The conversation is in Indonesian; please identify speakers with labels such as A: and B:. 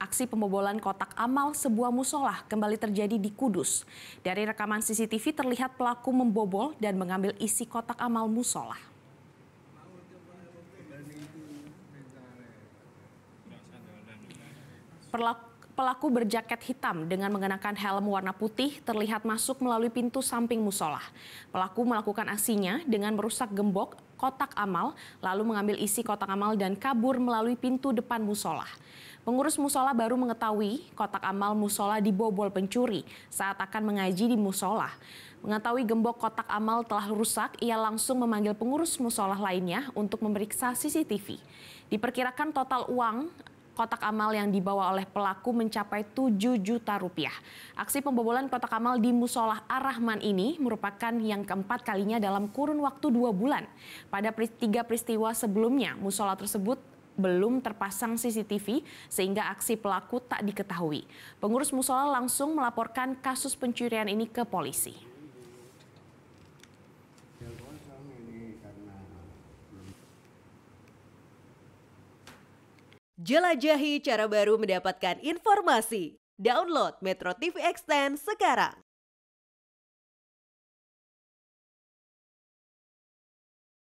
A: aksi pembobolan kotak amal sebuah musola kembali terjadi di Kudus. Dari rekaman CCTV terlihat pelaku membobol dan mengambil isi kotak amal musola. pelaku berjaket hitam dengan mengenakan helm warna putih terlihat masuk melalui pintu samping musola. Pelaku melakukan aksinya dengan merusak gembok kotak amal, lalu mengambil isi kotak amal dan kabur melalui pintu depan musola. Pengurus musola baru mengetahui kotak amal musola dibobol pencuri saat akan mengaji di musola. Mengetahui gembok kotak amal telah rusak, ia langsung memanggil pengurus musola lainnya untuk memeriksa CCTV. Diperkirakan total uang kotak amal yang dibawa oleh pelaku mencapai 7 juta rupiah. Aksi pembobolan kotak amal di musola Ar-Rahman ini merupakan yang keempat kalinya dalam kurun waktu dua bulan. Pada tiga peristiwa sebelumnya, musola tersebut belum terpasang CCTV sehingga aksi pelaku tak diketahui. Pengurus musola langsung melaporkan kasus pencurian ini ke polisi.
B: Jelajahi cara baru mendapatkan informasi. Download Metro TV Extend sekarang.